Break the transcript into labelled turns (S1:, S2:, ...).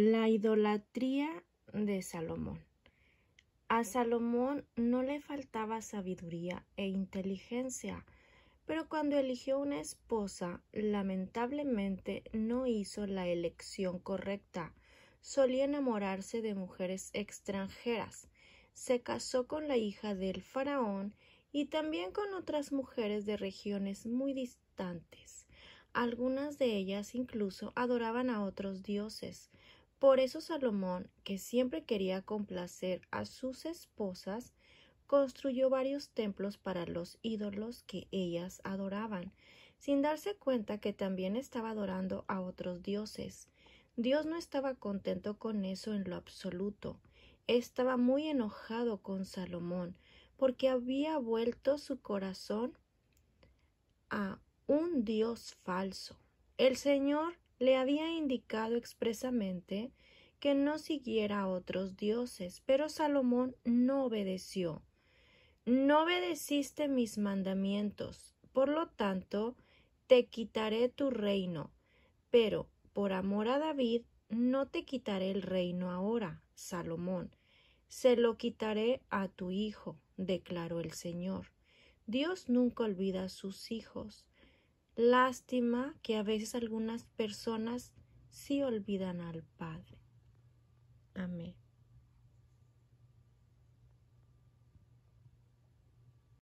S1: La idolatría de Salomón. A Salomón no le faltaba sabiduría e inteligencia, pero cuando eligió una esposa, lamentablemente no hizo la elección correcta. Solía enamorarse de mujeres extranjeras. Se casó con la hija del faraón y también con otras mujeres de regiones muy distantes. Algunas de ellas incluso adoraban a otros dioses, por eso Salomón, que siempre quería complacer a sus esposas, construyó varios templos para los ídolos que ellas adoraban, sin darse cuenta que también estaba adorando a otros dioses. Dios no estaba contento con eso en lo absoluto. Estaba muy enojado con Salomón, porque había vuelto su corazón a un Dios falso. El Señor le había indicado expresamente que no siguiera a otros dioses, pero Salomón no obedeció. No obedeciste mis mandamientos, por lo tanto, te quitaré tu reino, pero por amor a David, no te quitaré el reino ahora, Salomón, se lo quitaré a tu hijo, declaró el Señor. Dios nunca olvida a sus hijos. Lástima que a veces algunas personas sí olvidan al Padre. Amén.